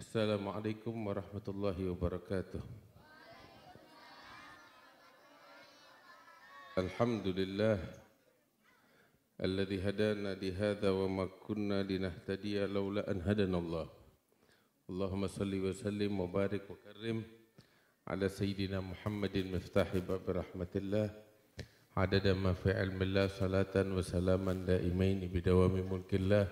Assalamualaikum warahmatullahi wabarakatuh. Alhamdulillah alladhi hadana li hadha wa ma kunna linahtadiya laula an hadana Allah. Allahumma salli wa sallim wa barik wa karrim ala sayyidina Muhammadin miftahi bab rahmatillah. عدد ما في علم الله صلاة وسلاما دائمين بدوام ملك الله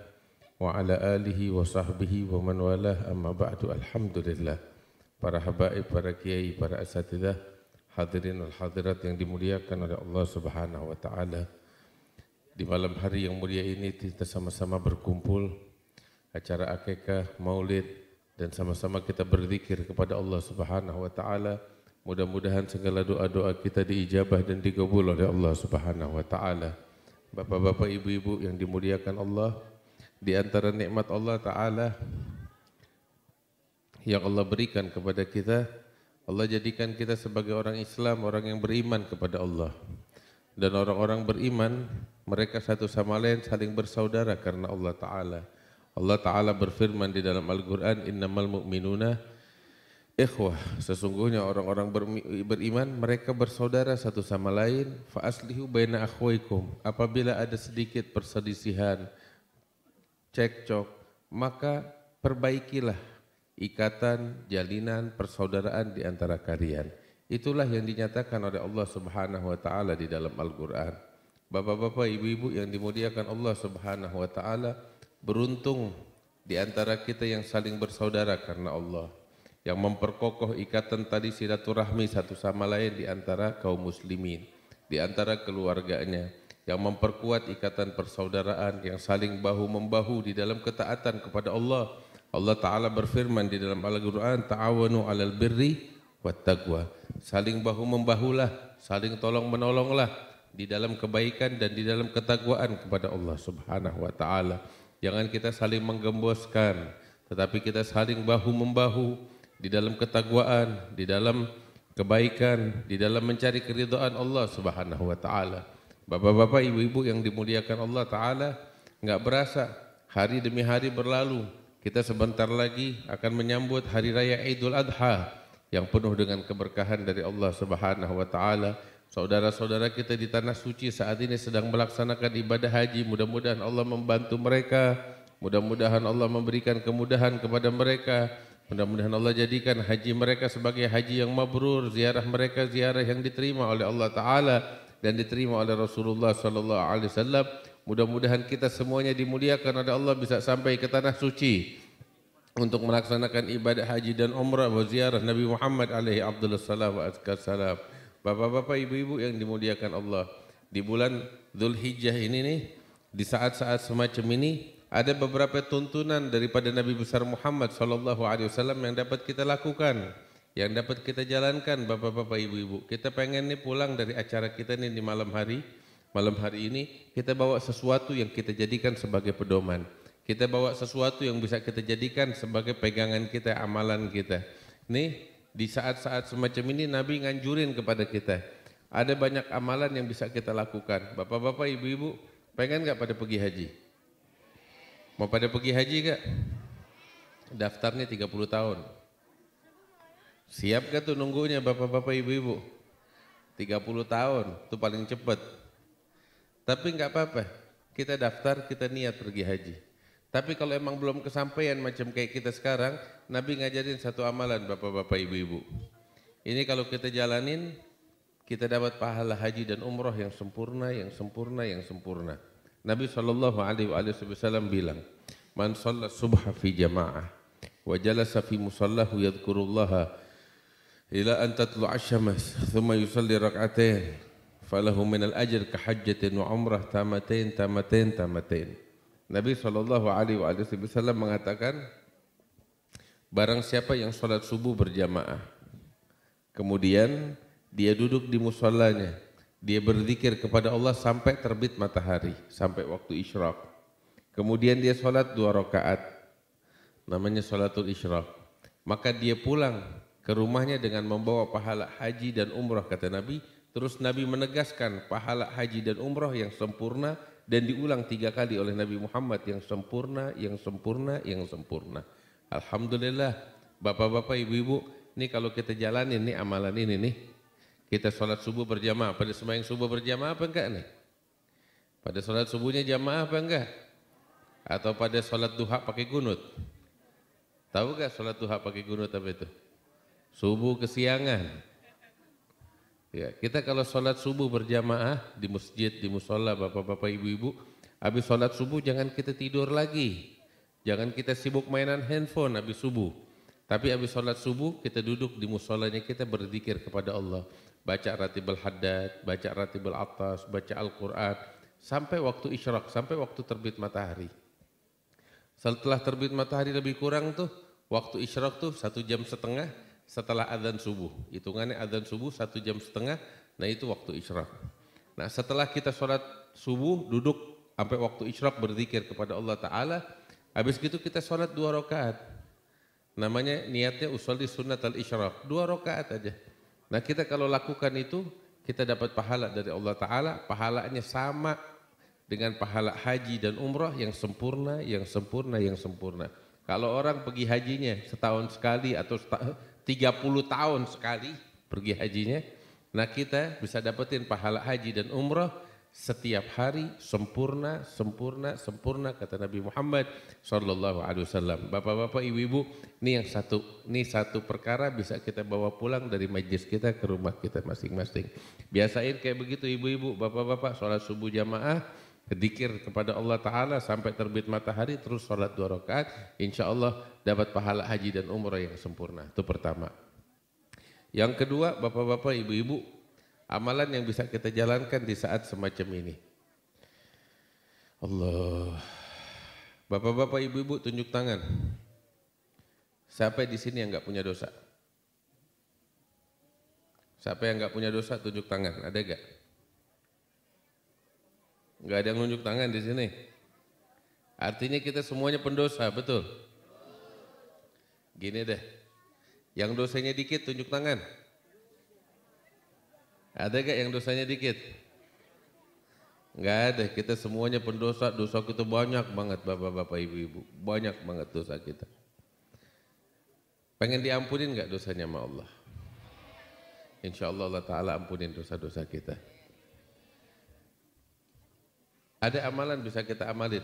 wa ala alihi wa sahbihi wa man walah amma ba'du alhamdulillah para habaib, para kiai, para asatidah hadirin al hadirat yang dimuliakan oleh Allah subhanahu wa ta'ala di malam hari yang mulia ini kita sama-sama berkumpul acara akikah, maulid dan sama-sama kita berzikir kepada Allah subhanahu wa ta'ala mudah-mudahan segala doa-doa kita diijabah dan digabul oleh Allah subhanahu wa ta'ala Bapak-bapak, ibu-ibu yang dimuliakan Allah, di antara nikmat Allah Ta'ala yang Allah berikan kepada kita, Allah jadikan kita sebagai orang Islam, orang yang beriman kepada Allah. Dan orang-orang beriman, mereka satu sama lain saling bersaudara karena Allah Ta'ala. Allah Ta'ala berfirman di dalam Al-Quran, Innamal mu'minuna ikhwah. Sesungguhnya orang-orang beriman, mereka bersaudara satu sama lain. Fa'aslihu baina akhwaikum. Apabila ada sedikit perselisihan, cekcok, maka perbaikilah ikatan, jalinan, persaudaraan di antara kalian. Itulah yang dinyatakan oleh Allah Subhanahu wa taala di dalam Al-Qur'an. Bapak-bapak, ibu-ibu yang dimuliakan Allah Subhanahu wa taala, beruntung di antara kita yang saling bersaudara karena Allah yang memperkokoh ikatan tadi silaturahmi satu sama lain di antara kaum muslimin, di antara keluarganya yang memperkuat ikatan persaudaraan, yang saling bahu-membahu di dalam ketaatan kepada Allah. Allah Ta'ala berfirman di dalam Al-Quran, Ta'awanu alal birri wa taqwa. Saling bahu-membahulah, saling tolong-menolonglah di dalam kebaikan dan di dalam ketakwaan kepada Allah Subhanahu wa taala. Jangan kita saling menggemboskan, tetapi kita saling bahu-membahu di dalam ketakwaan, di dalam kebaikan, di dalam mencari keridhaan Allah Subhanahu wa taala. Bapak-bapak, ibu-ibu yang dimuliakan Allah Ta'ala, nggak berasa hari demi hari berlalu. Kita sebentar lagi akan menyambut Hari Raya Idul Adha yang penuh dengan keberkahan dari Allah Subhanahu wa taala. Saudara-saudara kita di tanah suci saat ini sedang melaksanakan ibadah haji. Mudah-mudahan Allah membantu mereka. Mudah-mudahan Allah memberikan kemudahan kepada mereka. Mudah-mudahan Allah jadikan haji mereka sebagai haji yang mabrur, ziarah mereka ziarah yang diterima oleh Allah taala dan diterima oleh Rasulullah sallallahu alaihi wasallam. Mudah-mudahan kita semuanya dimuliakan oleh Allah bisa sampai ke tanah suci untuk melaksanakan ibadah haji dan umrah dan ziarah Nabi Muhammad alaihi abdullah salam wa salam. Bapak-bapak, ibu-ibu yang dimuliakan Allah, di bulan Zulhijjah ini nih, di saat-saat semacam ini ada beberapa tuntunan daripada Nabi besar Muhammad sallallahu alaihi wasallam yang dapat kita lakukan. yang dapat kita jalankan Bapak-bapak, Ibu-ibu. Kita pengen nih pulang dari acara kita nih di malam hari. Malam hari ini kita bawa sesuatu yang kita jadikan sebagai pedoman. Kita bawa sesuatu yang bisa kita jadikan sebagai pegangan kita, amalan kita. Nih, di saat-saat semacam ini Nabi nganjurin kepada kita. Ada banyak amalan yang bisa kita lakukan. Bapak-bapak, Ibu-ibu, pengen nggak pada pergi haji? Mau pada pergi haji nggak? Daftarnya 30 tahun. Siap gak tuh nunggunya bapak-bapak ibu-ibu? 30 tahun, itu paling cepat. Tapi nggak apa-apa, kita daftar, kita niat pergi haji. Tapi kalau emang belum kesampaian macam kayak kita sekarang, Nabi ngajarin satu amalan bapak-bapak ibu-ibu. Ini kalau kita jalanin, kita dapat pahala haji dan umroh yang sempurna, yang sempurna, yang sempurna. Nabi Shallallahu Alaihi Wasallam bilang, "Man sholat subha fi jamaah, wa jalasa fi musallahu yadkurullaha ila an tatlu'a syams thumma yusalli rak'atain falahu min al-ajr ka hajjatin wa umrah tamatain tamatain tamatain Nabi sallallahu alaihi wasallam mengatakan barang siapa yang salat subuh berjamaah kemudian dia duduk di musallanya dia berzikir kepada Allah sampai terbit matahari sampai waktu isyraq kemudian dia salat dua rakaat namanya salatul isyraq maka dia pulang ke rumahnya dengan membawa pahala haji dan umroh kata Nabi. Terus Nabi menegaskan pahala haji dan umroh yang sempurna dan diulang tiga kali oleh Nabi Muhammad yang sempurna, yang sempurna, yang sempurna. Alhamdulillah, bapak-bapak, ibu-ibu, ini kalau kita jalanin nih amalan ini nih, kita sholat subuh berjamaah, pada sembahyang subuh berjamaah apa enggak nih? Pada sholat subuhnya jamaah apa enggak? Atau pada sholat duha pakai gunut? Tahu gak sholat duha pakai gunut apa itu? subuh kesiangan. Ya, kita kalau sholat subuh berjamaah di masjid, di musola, bapak-bapak, ibu-ibu, habis sholat subuh jangan kita tidur lagi, jangan kita sibuk mainan handphone habis subuh. Tapi habis sholat subuh kita duduk di musolanya kita berzikir kepada Allah, baca ratibul haddad, baca ratibul atas, baca Al-Quran, sampai waktu isyraq, sampai waktu terbit matahari. Setelah terbit matahari lebih kurang tuh, waktu isyraq tuh satu jam setengah, setelah adzan subuh. Hitungannya adzan subuh satu jam setengah, nah itu waktu isyraq. Nah setelah kita sholat subuh duduk sampai waktu isyraq berzikir kepada Allah Ta'ala, habis gitu kita sholat dua rakaat. Namanya niatnya usul di sunnat al-isyraq, dua rakaat aja. Nah kita kalau lakukan itu, kita dapat pahala dari Allah Ta'ala, pahalanya sama dengan pahala haji dan umrah yang sempurna, yang sempurna, yang sempurna. Kalau orang pergi hajinya setahun sekali atau setahun, 30 tahun sekali pergi hajinya. Nah kita bisa dapetin pahala haji dan umroh setiap hari sempurna, sempurna, sempurna kata Nabi Muhammad Shallallahu Alaihi Wasallam. Bapak-bapak, ibu-ibu, ini yang satu, ini satu perkara bisa kita bawa pulang dari majelis kita ke rumah kita masing-masing. Biasain kayak begitu, ibu-ibu, bapak-bapak, sholat subuh jamaah, Zikir kepada Allah Ta'ala sampai terbit matahari terus sholat dua rakaat. Insya Allah dapat pahala haji dan umrah yang sempurna. Itu pertama. Yang kedua, bapak-bapak, ibu-ibu, amalan yang bisa kita jalankan di saat semacam ini. Allah. Bapak-bapak, ibu-ibu, tunjuk tangan. Siapa di sini yang nggak punya dosa? Siapa yang nggak punya dosa tunjuk tangan, ada gak? Nggak ada yang nunjuk tangan di sini. Artinya kita semuanya pendosa, betul? Gini deh, yang dosanya dikit tunjuk tangan. Ada gak yang dosanya dikit? Nggak ada, kita semuanya pendosa, dosa kita banyak banget bapak-bapak, ibu-ibu. Banyak banget dosa kita. Pengen diampunin nggak dosanya sama Allah? Insya Allah Allah Ta'ala ampunin dosa-dosa kita. Ada amalan bisa kita amalin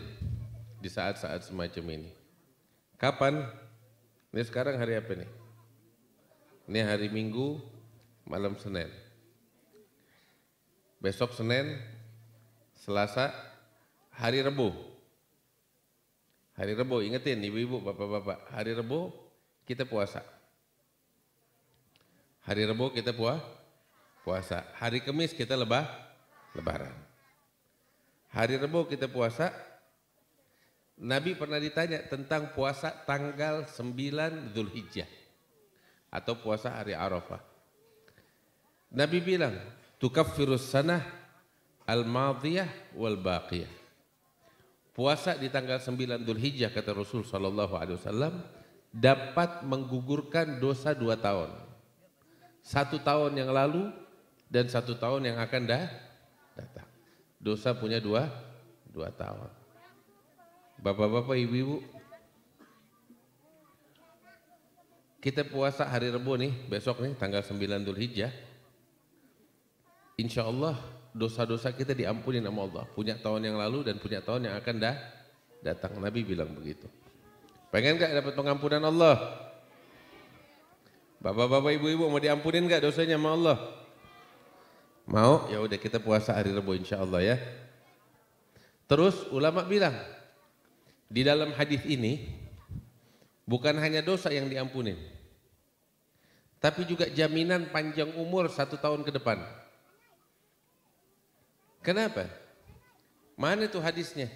di saat-saat semacam ini. Kapan? Ini sekarang hari apa nih? Ini hari Minggu, malam Senin. Besok Senin, Selasa, hari Rebo. Hari Rebo, ingetin ibu-ibu, bapak-bapak, hari Rebo kita puasa. Hari Rebo kita puasa. Puasa. Hari Kamis kita lebah, lebaran. Hari Rebo kita puasa. Nabi pernah ditanya tentang puasa tanggal 9 Zulhijjah atau puasa hari Arafah. Nabi bilang, "Tukafirus sanah al-madhiyah wal baqiyah." Puasa di tanggal 9 Zulhijjah kata Rasul sallallahu alaihi wasallam dapat menggugurkan dosa dua tahun. Satu tahun yang lalu dan satu tahun yang akan datang." dosa punya dua, dua tahun. Bapak-bapak, ibu-ibu, kita puasa hari Rebu nih, besok nih tanggal 9 Dhul Hijjah. Insya Allah dosa-dosa kita diampuni nama Allah. Punya tahun yang lalu dan punya tahun yang akan dah datang. Nabi bilang begitu. Pengen gak dapat pengampunan Allah? Bapak-bapak, ibu-ibu mau diampunin gak dosanya sama Allah? Mau? Ya udah kita puasa hari Rabu insya Allah ya. Terus ulama bilang, di dalam hadis ini bukan hanya dosa yang diampuni, tapi juga jaminan panjang umur satu tahun ke depan. Kenapa? Mana itu hadisnya?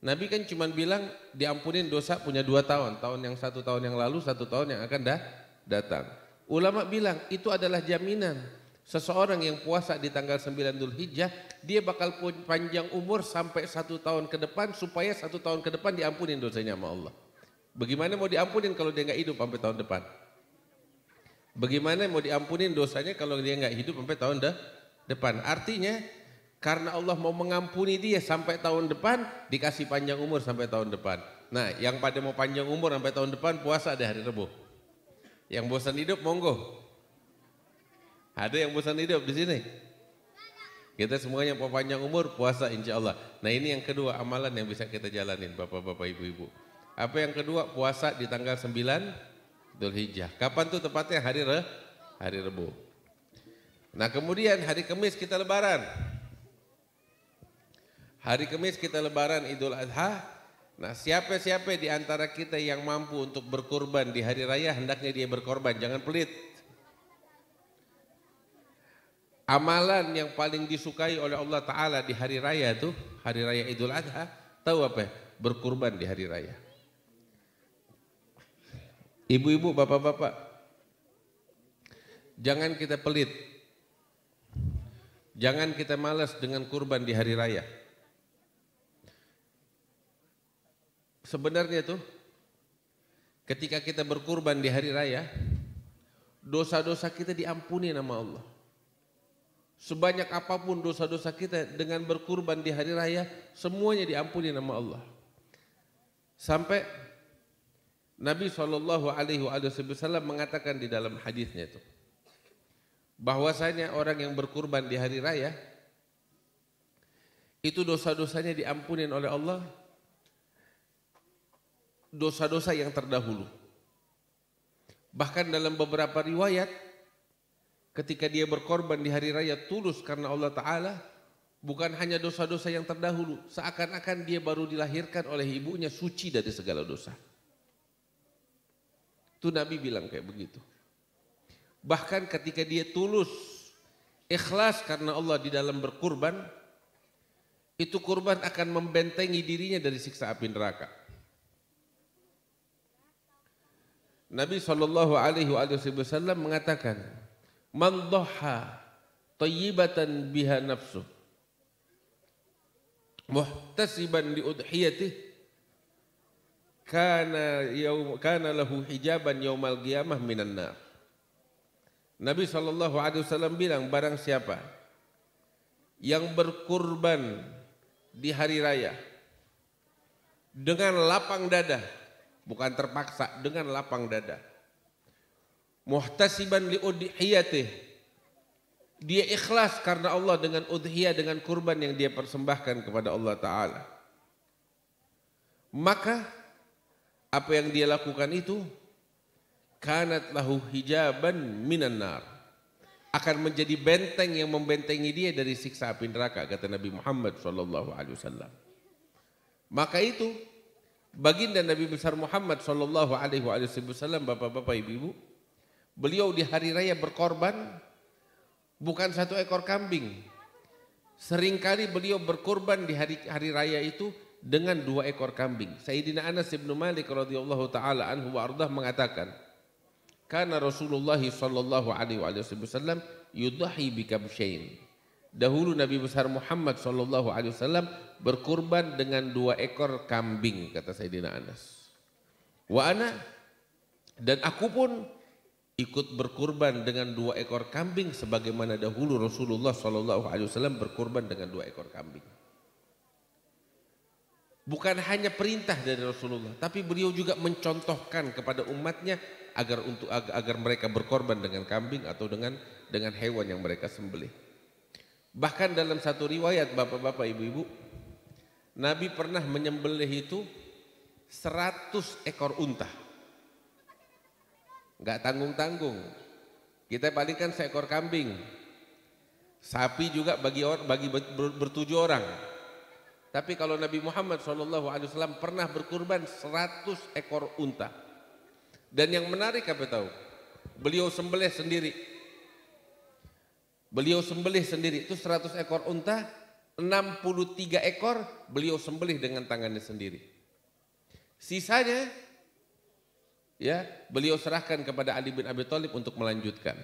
Nabi kan cuma bilang diampunin dosa punya dua tahun, tahun yang satu tahun yang lalu, satu tahun yang akan dah datang. Ulama bilang itu adalah jaminan Seseorang yang puasa di tanggal 9 Dhul Hijjah, dia bakal panjang umur sampai satu tahun ke depan supaya satu tahun ke depan diampunin dosanya sama Allah. Bagaimana mau diampunin kalau dia nggak hidup sampai tahun depan? Bagaimana mau diampunin dosanya kalau dia nggak hidup sampai tahun de depan? Artinya karena Allah mau mengampuni dia sampai tahun depan dikasih panjang umur sampai tahun depan. Nah yang pada mau panjang umur sampai tahun depan puasa ada hari Rabu. Yang bosan hidup monggo ada yang bosan hidup di sini? Kita semuanya panjang umur, puasa insya Allah. Nah ini yang kedua amalan yang bisa kita jalanin bapak-bapak ibu-ibu. Apa yang kedua puasa di tanggal 9 Dhul Hijjah. Kapan tuh tepatnya hari Re? Hari Rebu. Nah kemudian hari Kamis kita lebaran. Hari Kamis kita lebaran Idul Adha. Nah siapa-siapa di antara kita yang mampu untuk berkorban di hari raya hendaknya dia berkorban. Jangan pelit amalan yang paling disukai oleh Allah Ta'ala di hari raya itu, hari raya Idul Adha, tahu apa ya? Berkurban di hari raya. Ibu-ibu, bapak-bapak, jangan kita pelit. Jangan kita malas dengan kurban di hari raya. Sebenarnya tuh, ketika kita berkurban di hari raya, dosa-dosa kita diampuni nama Allah. Sebanyak apapun dosa-dosa kita dengan berkurban di hari raya, semuanya diampuni nama Allah. Sampai Nabi Shallallahu Alaihi Wasallam mengatakan di dalam hadisnya itu bahwasanya orang yang berkurban di hari raya itu dosa-dosanya diampuni oleh Allah dosa-dosa yang terdahulu. Bahkan dalam beberapa riwayat ketika dia berkorban di hari raya tulus karena Allah Ta'ala, bukan hanya dosa-dosa yang terdahulu, seakan-akan dia baru dilahirkan oleh ibunya suci dari segala dosa. Itu Nabi bilang kayak begitu. Bahkan ketika dia tulus, ikhlas karena Allah di dalam berkurban, itu kurban akan membentengi dirinya dari siksa api neraka. Nabi Shallallahu Alaihi Wasallam mengatakan, man dhaha tayyibatan biha nafsuh muhtasiban li udhiyatih kana yaum kana lahu hijaban yaumal qiyamah minan nar Nabi sallallahu alaihi wasallam bilang barang siapa yang berkurban di hari raya dengan lapang dada bukan terpaksa dengan lapang dada muhtasiban li udhiyatih. Dia ikhlas karena Allah dengan udhiyah dengan kurban yang dia persembahkan kepada Allah taala. Maka apa yang dia lakukan itu kanat lahu hijaban minan nar. Akan menjadi benteng yang membentengi dia dari siksa api neraka kata Nabi Muhammad sallallahu alaihi wasallam. Maka itu baginda Nabi besar Muhammad sallallahu alaihi wasallam bapak-bapak ibu-ibu Beliau di hari raya berkorban bukan satu ekor kambing. Seringkali beliau berkorban di hari hari raya itu dengan dua ekor kambing. Sayyidina Anas bin Malik radhiyallahu taala anhu wa mengatakan, "Kana Rasulullah sallallahu alaihi wasallam yudhi bi kabshain." Dahulu Nabi besar Muhammad sallallahu alaihi wasallam berkorban dengan dua ekor kambing kata Sayyidina Anas. Wa ana dan aku pun ikut berkurban dengan dua ekor kambing sebagaimana dahulu Rasulullah Shallallahu Alaihi Wasallam berkurban dengan dua ekor kambing. Bukan hanya perintah dari Rasulullah, tapi beliau juga mencontohkan kepada umatnya agar untuk agar mereka berkorban dengan kambing atau dengan dengan hewan yang mereka sembelih. Bahkan dalam satu riwayat bapak-bapak ibu-ibu, Nabi pernah menyembelih itu 100 ekor unta nggak tanggung-tanggung. Kita paling kan seekor kambing. Sapi juga bagi orang, bagi bertujuh orang. Tapi kalau Nabi Muhammad SAW pernah berkurban 100 ekor unta. Dan yang menarik apa tahu? Beliau sembelih sendiri. Beliau sembelih sendiri itu 100 ekor unta, 63 ekor beliau sembelih dengan tangannya sendiri. Sisanya ya beliau serahkan kepada Ali bin Abi Thalib untuk melanjutkan.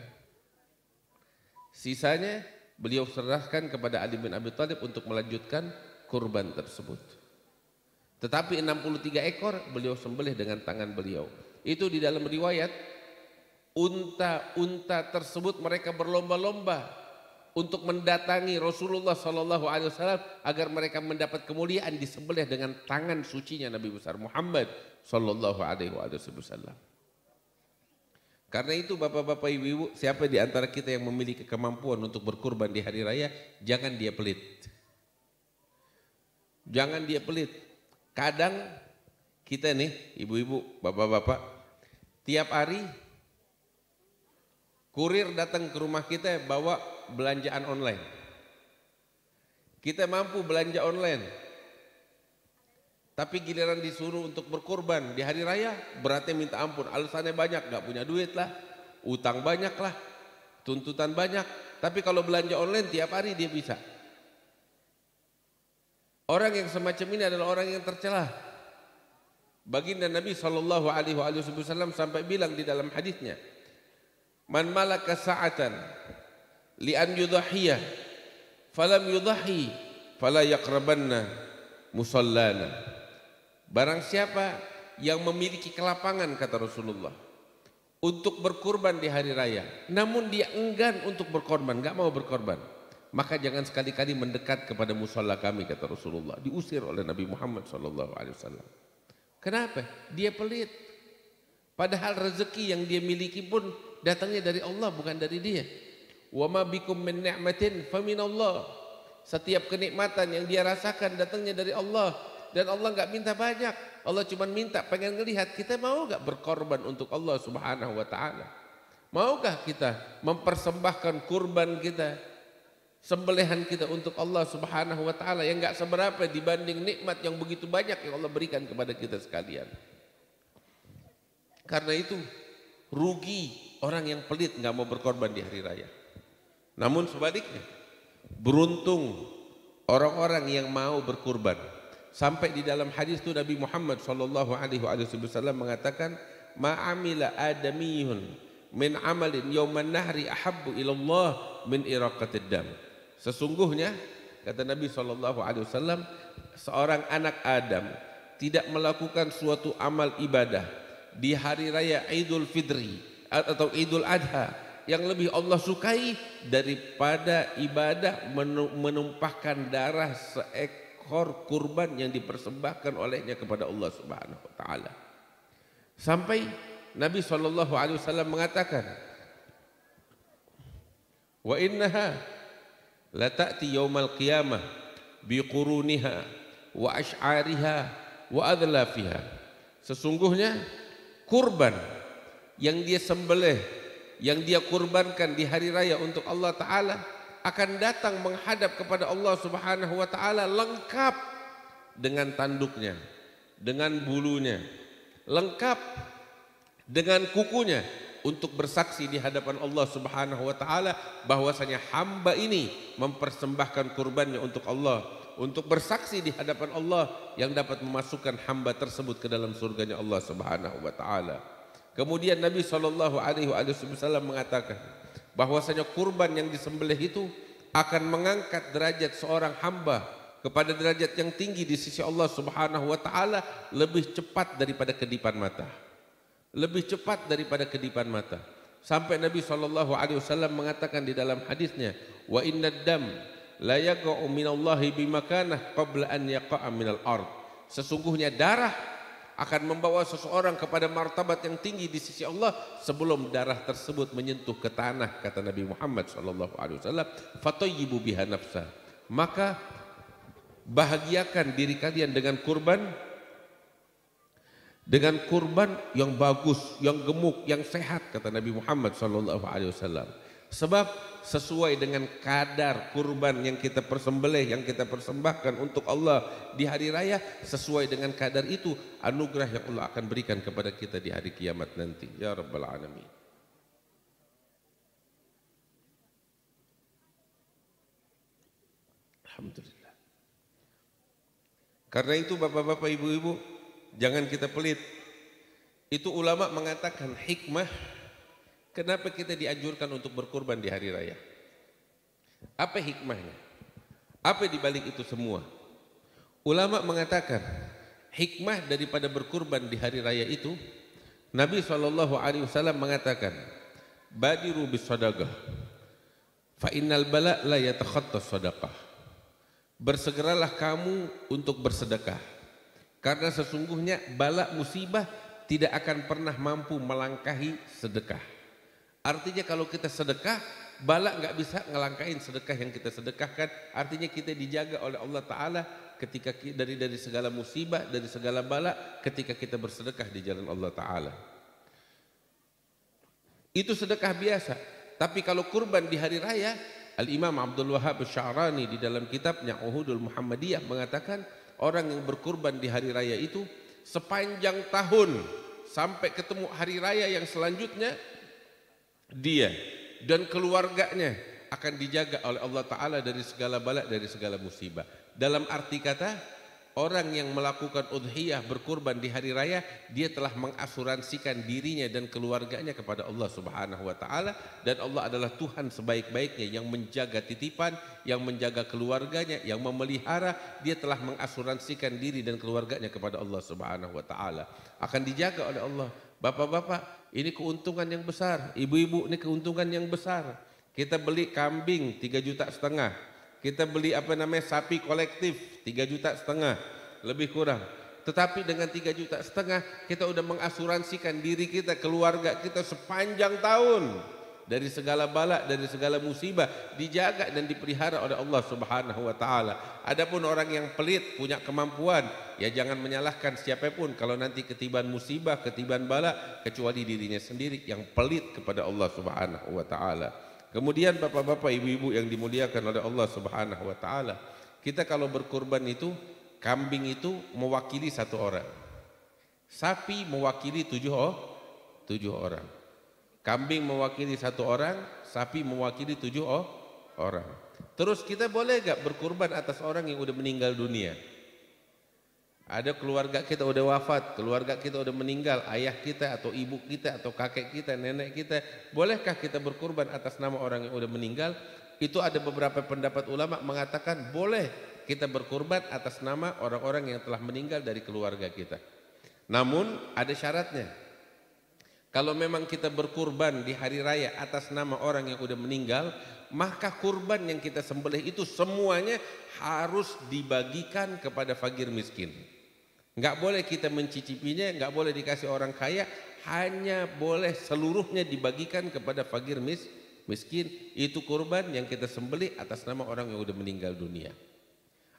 Sisanya beliau serahkan kepada Ali bin Abi Thalib untuk melanjutkan kurban tersebut. Tetapi 63 ekor beliau sembelih dengan tangan beliau. Itu di dalam riwayat unta-unta tersebut mereka berlomba-lomba untuk mendatangi Rasulullah Shallallahu Alaihi Wasallam agar mereka mendapat kemuliaan disembelih dengan tangan sucinya Nabi besar Muhammad Sallallahu alaihi wasallam. Karena itu bapak-bapak ibu-ibu, siapa di antara kita yang memiliki kemampuan untuk berkurban di hari raya, jangan dia pelit. Jangan dia pelit. Kadang kita nih, ibu-ibu, bapak-bapak, tiap hari kurir datang ke rumah kita bawa belanjaan online. Kita mampu belanja online, tapi giliran disuruh untuk berkorban di hari raya, beratnya minta ampun. Alasannya banyak, gak punya duit lah, utang banyak lah, tuntutan banyak. Tapi kalau belanja online tiap hari dia bisa. Orang yang semacam ini adalah orang yang tercelah. Baginda Nabi Shallallahu Alaihi Wasallam sampai bilang di dalam hadisnya, Man malaka sa'atan li an yudahiyah falam yudahi fala yaqrabanna musallana Barang siapa yang memiliki kelapangan kata Rasulullah untuk berkurban di hari raya, namun dia enggan untuk berkorban, nggak mau berkorban, maka jangan sekali-kali mendekat kepada musola kami kata Rasulullah. Diusir oleh Nabi Muhammad SAW. Kenapa? Dia pelit. Padahal rezeki yang dia miliki pun datangnya dari Allah bukan dari dia. Wa ma bikum min ni'matin Allah. Setiap kenikmatan yang dia rasakan datangnya dari Allah dan Allah nggak minta banyak. Allah cuma minta pengen ngelihat kita mau nggak berkorban untuk Allah Subhanahu wa taala. Maukah kita mempersembahkan kurban kita, sembelihan kita untuk Allah Subhanahu wa taala yang nggak seberapa dibanding nikmat yang begitu banyak yang Allah berikan kepada kita sekalian. Karena itu rugi orang yang pelit nggak mau berkorban di hari raya. Namun sebaliknya beruntung orang-orang yang mau berkorban. Sampai di dalam hadis itu Nabi Muhammad sallallahu alaihi wasallam mengatakan ma'amila adamiyun min amalin yauman nahri ahabbu ila Allah min iraqatid dam. Sesungguhnya kata Nabi sallallahu alaihi wasallam seorang anak Adam tidak melakukan suatu amal ibadah di hari raya Idul Fitri atau Idul Adha yang lebih Allah sukai daripada ibadah menumpahkan darah seekor istighfar kurban yang dipersembahkan olehnya kepada Allah Subhanahu wa taala. Sampai Nabi sallallahu alaihi wasallam mengatakan Wa innaha la ta'ti yaumal qiyamah biquruniha wa ash'ariha wa adlafiha. Sesungguhnya kurban yang dia sembelih, yang dia kurbankan di hari raya untuk Allah taala akan datang menghadap kepada Allah Subhanahu wa taala lengkap dengan tanduknya, dengan bulunya, lengkap dengan kukunya untuk bersaksi di hadapan Allah Subhanahu wa taala bahwasanya hamba ini mempersembahkan kurbannya untuk Allah untuk bersaksi di hadapan Allah yang dapat memasukkan hamba tersebut ke dalam surganya Allah Subhanahu wa taala. Kemudian Nabi sallallahu alaihi wasallam mengatakan, bahwasanya kurban yang disembelih itu akan mengangkat derajat seorang hamba kepada derajat yang tinggi di sisi Allah Subhanahu wa taala lebih cepat daripada kedipan mata. Lebih cepat daripada kedipan mata. Sampai Nabi sallallahu alaihi wasallam mengatakan di dalam hadisnya, "Wa innad dam la yaqa'u minallahi bimakanah qabla an yaqa'a minal ard." Sesungguhnya darah akan membawa seseorang kepada martabat yang tinggi di sisi Allah sebelum darah tersebut menyentuh ke tanah kata Nabi Muhammad sallallahu alaihi wasallam fatayyibu biha nafsa maka bahagiakan diri kalian dengan kurban dengan kurban yang bagus, yang gemuk, yang sehat kata Nabi Muhammad sallallahu alaihi wasallam. Sebab sesuai dengan kadar kurban yang kita persembelih, yang kita persembahkan untuk Allah di hari raya, sesuai dengan kadar itu anugerah yang Allah akan berikan kepada kita di hari kiamat nanti. Ya Rabbal Alamin. Alhamdulillah. Karena itu bapak-bapak, ibu-ibu, jangan kita pelit. Itu ulama mengatakan hikmah Kenapa kita dianjurkan untuk berkurban di hari raya? Apa hikmahnya? Apa dibalik itu semua? Ulama mengatakan hikmah daripada berkurban di hari raya itu Nabi saw mengatakan badiru bis sadaqah fa innal bala la yatakhattas sadaqah bersegeralah kamu untuk bersedekah karena sesungguhnya bala musibah tidak akan pernah mampu melangkahi sedekah Artinya kalau kita sedekah, balak nggak bisa ngelangkain sedekah yang kita sedekahkan. Artinya kita dijaga oleh Allah Taala ketika dari dari segala musibah, dari segala balak ketika kita bersedekah di jalan Allah Taala. Itu sedekah biasa. Tapi kalau kurban di hari raya, Al-Imam Abdul Wahab Syarani di dalam kitabnya Uhudul Muhammadiyah mengatakan orang yang berkurban di hari raya itu sepanjang tahun sampai ketemu hari raya yang selanjutnya dia dan keluarganya akan dijaga oleh Allah Ta'ala dari segala balak, dari segala musibah. Dalam arti kata, orang yang melakukan udhiyah berkurban di hari raya, dia telah mengasuransikan dirinya dan keluarganya kepada Allah Subhanahu wa taala dan Allah adalah Tuhan sebaik-baiknya yang menjaga titipan, yang menjaga keluarganya, yang memelihara, dia telah mengasuransikan diri dan keluarganya kepada Allah Subhanahu wa taala. Akan dijaga oleh Allah Bapak-bapak, ini keuntungan yang besar. Ibu-ibu, ini keuntungan yang besar. Kita beli kambing 3 juta setengah. Kita beli apa namanya sapi kolektif 3 juta setengah. Lebih kurang. Tetapi dengan 3 juta setengah kita udah mengasuransikan diri kita, keluarga kita sepanjang tahun. dari segala balak, dari segala musibah dijaga dan dipelihara oleh Allah Subhanahu wa taala. Adapun orang yang pelit punya kemampuan, ya jangan menyalahkan siapapun kalau nanti ketiban musibah, ketiban balak kecuali dirinya sendiri yang pelit kepada Allah Subhanahu wa taala. Kemudian bapak-bapak, ibu-ibu yang dimuliakan oleh Allah Subhanahu wa taala, kita kalau berkorban itu kambing itu mewakili satu orang. Sapi mewakili tujuh, oh, tujuh orang. Kambing mewakili satu orang, sapi mewakili tujuh oh, orang. Terus kita boleh gak berkurban atas orang yang udah meninggal dunia? Ada keluarga kita udah wafat, keluarga kita udah meninggal, ayah kita atau ibu kita atau kakek kita, nenek kita, bolehkah kita berkurban atas nama orang yang udah meninggal? Itu ada beberapa pendapat ulama mengatakan boleh kita berkurban atas nama orang-orang yang telah meninggal dari keluarga kita. Namun ada syaratnya. Kalau memang kita berkurban di hari raya atas nama orang yang udah meninggal, maka kurban yang kita sembelih itu semuanya harus dibagikan kepada fakir miskin. Nggak boleh kita mencicipinya, nggak boleh dikasih orang kaya, hanya boleh seluruhnya dibagikan kepada fakir mis, miskin. Itu kurban yang kita sembelih atas nama orang yang udah meninggal dunia.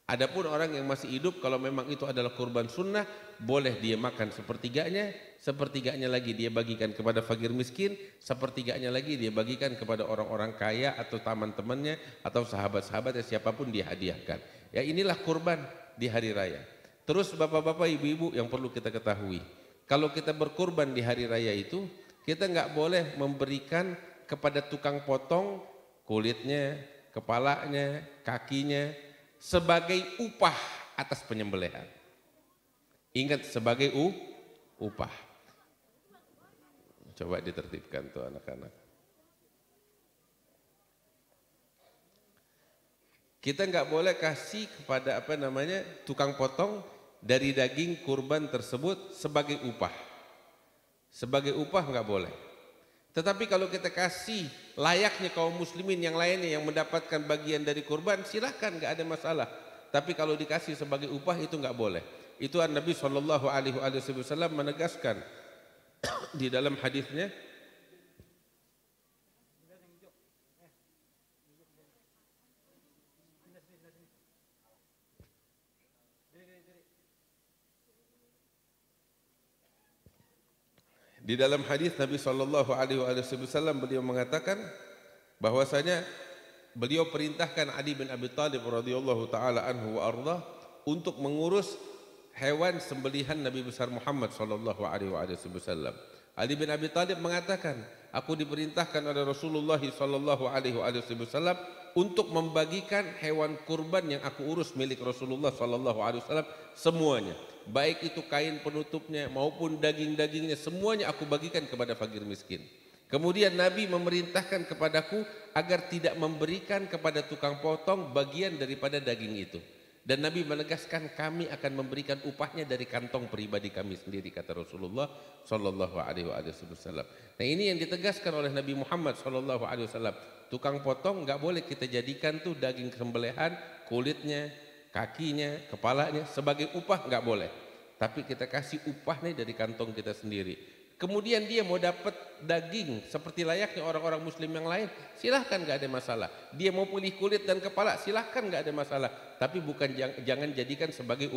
Adapun orang yang masih hidup kalau memang itu adalah kurban sunnah, boleh dia makan sepertiganya, sepertiganya lagi dia bagikan kepada fakir miskin, sepertiganya lagi dia bagikan kepada orang-orang kaya atau teman-temannya atau sahabat-sahabatnya siapapun dihadiahkan. Ya inilah kurban di hari raya. Terus bapak-bapak, ibu-ibu yang perlu kita ketahui, kalau kita berkurban di hari raya itu, kita nggak boleh memberikan kepada tukang potong kulitnya, kepalanya, kakinya sebagai upah atas penyembelihan. Ingat sebagai u, upah. Coba ditertibkan tuh anak-anak. Kita nggak boleh kasih kepada apa namanya tukang potong dari daging kurban tersebut sebagai upah. Sebagai upah nggak boleh. Tetapi kalau kita kasih layaknya kaum muslimin yang lainnya yang mendapatkan bagian dari kurban silahkan nggak ada masalah. Tapi kalau dikasih sebagai upah itu nggak boleh. Itu Nabi Shallallahu Alaihi Wasallam menegaskan di dalam hadisnya Di dalam hadis Nabi sallallahu alaihi wasallam beliau mengatakan bahwasanya beliau perintahkan Ali bin Abi Thalib radhiyallahu taala anhu wa arda untuk mengurus hewan sembelihan Nabi besar Muhammad sallallahu alaihi wasallam. Ali bin Abi Thalib mengatakan, aku diperintahkan oleh Rasulullah sallallahu alaihi wasallam untuk membagikan hewan kurban yang aku urus milik Rasulullah sallallahu alaihi wasallam semuanya. Baik itu kain penutupnya maupun daging-dagingnya semuanya aku bagikan kepada fakir miskin. Kemudian Nabi memerintahkan kepadaku agar tidak memberikan kepada tukang potong bagian daripada daging itu. Dan Nabi menegaskan kami akan memberikan upahnya dari kantong pribadi kami sendiri kata Rasulullah Shallallahu Alaihi Wasallam. Nah ini yang ditegaskan oleh Nabi Muhammad Shallallahu Alaihi Wasallam. Tukang potong nggak boleh kita jadikan tuh daging sembelihan, kulitnya, kakinya, kepalanya sebagai upah nggak boleh. Tapi kita kasih upahnya dari kantong kita sendiri kemudian dia mau dapat daging seperti layaknya orang-orang muslim yang lain, silahkan gak ada masalah. Dia mau pulih kulit dan kepala, silahkan gak ada masalah. Tapi bukan jangan jadikan sebagai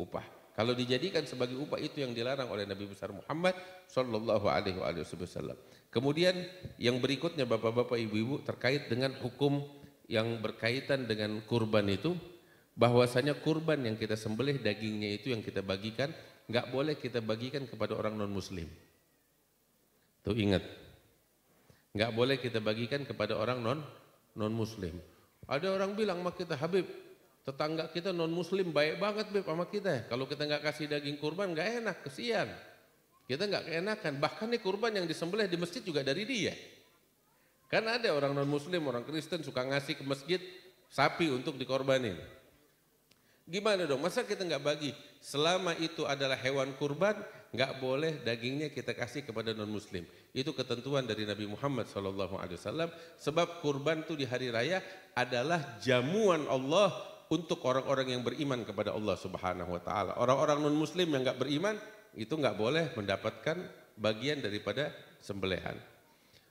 upah. Kalau dijadikan sebagai upah itu yang dilarang oleh Nabi besar Muhammad Shallallahu Alaihi Wasallam. Kemudian yang berikutnya bapak-bapak ibu-ibu terkait dengan hukum yang berkaitan dengan kurban itu bahwasanya kurban yang kita sembelih dagingnya itu yang kita bagikan nggak boleh kita bagikan kepada orang non muslim. Tuh ingat. Nggak boleh kita bagikan kepada orang non non muslim. Ada orang bilang sama kita, Habib, tetangga kita non muslim baik banget Beb sama kita. Kalau kita nggak kasih daging kurban nggak enak, kesian. Kita nggak keenakan. Bahkan nih kurban yang disembelih di masjid juga dari dia. Kan ada orang non muslim, orang Kristen suka ngasih ke masjid sapi untuk dikorbanin. Gimana dong? Masa kita nggak bagi? Selama itu adalah hewan kurban, nggak boleh dagingnya kita kasih kepada non muslim itu ketentuan dari Nabi Muhammad SAW sebab kurban itu di hari raya adalah jamuan Allah untuk orang-orang yang beriman kepada Allah Subhanahu Wa Taala orang-orang non muslim yang nggak beriman itu nggak boleh mendapatkan bagian daripada sembelihan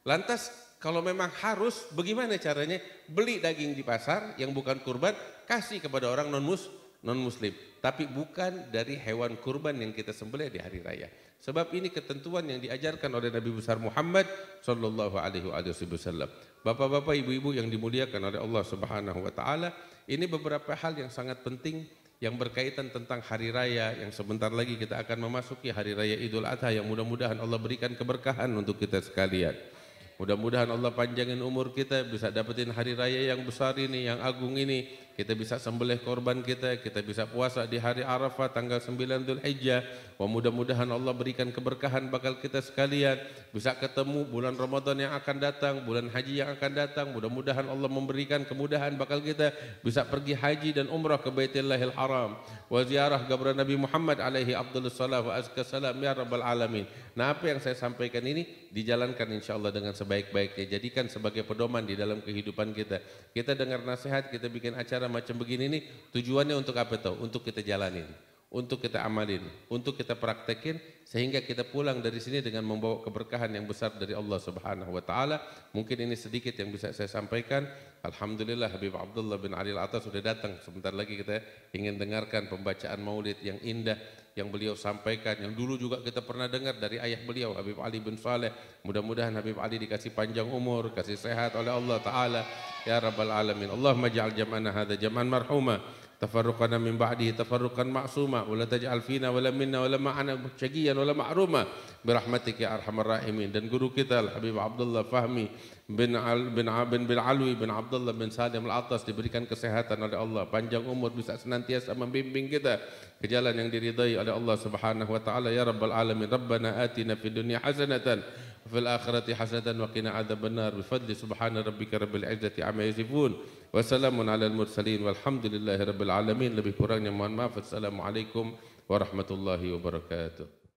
lantas kalau memang harus bagaimana caranya beli daging di pasar yang bukan kurban kasih kepada orang non muslim non muslim tapi bukan dari hewan kurban yang kita sembelih di hari raya sebab ini ketentuan yang diajarkan oleh Nabi besar Muhammad sallallahu alaihi wasallam Bapak-bapak ibu-ibu yang dimuliakan oleh Allah Subhanahu wa taala ini beberapa hal yang sangat penting yang berkaitan tentang hari raya yang sebentar lagi kita akan memasuki hari raya Idul Adha yang mudah-mudahan Allah berikan keberkahan untuk kita sekalian. Mudah-mudahan Allah panjangin umur kita bisa dapetin hari raya yang besar ini, yang agung ini, kita bisa sembelih korban kita, kita bisa puasa di hari Arafah tanggal 9 Dhul Hijjah. Wah mudah-mudahan Allah berikan keberkahan bakal kita sekalian. Bisa ketemu bulan Ramadan yang akan datang, bulan haji yang akan datang. Mudah-mudahan Allah memberikan kemudahan bakal kita bisa pergi haji dan umrah ke Baitullahil Haram. Wa ziarah gabra Nabi Muhammad alaihi abdul salam wa azka salam ya rabbal alamin. Nah apa yang saya sampaikan ini dijalankan insya Allah dengan sebaik-baiknya. Jadikan sebagai pedoman di dalam kehidupan kita. Kita dengar nasihat, kita bikin acara acara macam begini ini tujuannya untuk apa tahu? Untuk kita jalanin untuk kita amalin, untuk kita praktekin sehingga kita pulang dari sini dengan membawa keberkahan yang besar dari Allah Subhanahu wa taala. Mungkin ini sedikit yang bisa saya sampaikan. Alhamdulillah Habib Abdullah bin Ali al sudah datang. Sebentar lagi kita ingin dengarkan pembacaan Maulid yang indah yang beliau sampaikan yang dulu juga kita pernah dengar dari ayah beliau Habib Ali bin Saleh mudah-mudahan Habib Ali dikasih panjang umur kasih sehat oleh Allah taala ya rabbal alamin Allahumma ja'al jam'ana ada jam'an marhumah tafarruqana min ba'dihi tafarruqan ma'suma wa la taj'al fina wa la minna wa la ma'ana syaqiyan wa la ma'ruma bi rahmatika ya arhamar rahimin dan guru kita Al Habib Abdullah Fahmi bin Al bin Abin bin Alwi bin Abdullah bin Salim Al Atas diberikan kesehatan oleh Allah panjang umur bisa senantiasa membimbing kita ke jalan yang diridai oleh Allah Subhanahu wa taala ya rabbal alamin rabbana atina fid dunya hasanatan في الآخرة حسنة وقنا عذاب النار بفضل سبحان ربك رب العزة عما يصفون وسلام على المرسلين والحمد لله رب العالمين لبكران lebih ما فالسلام عليكم ورحمة الله وبركاته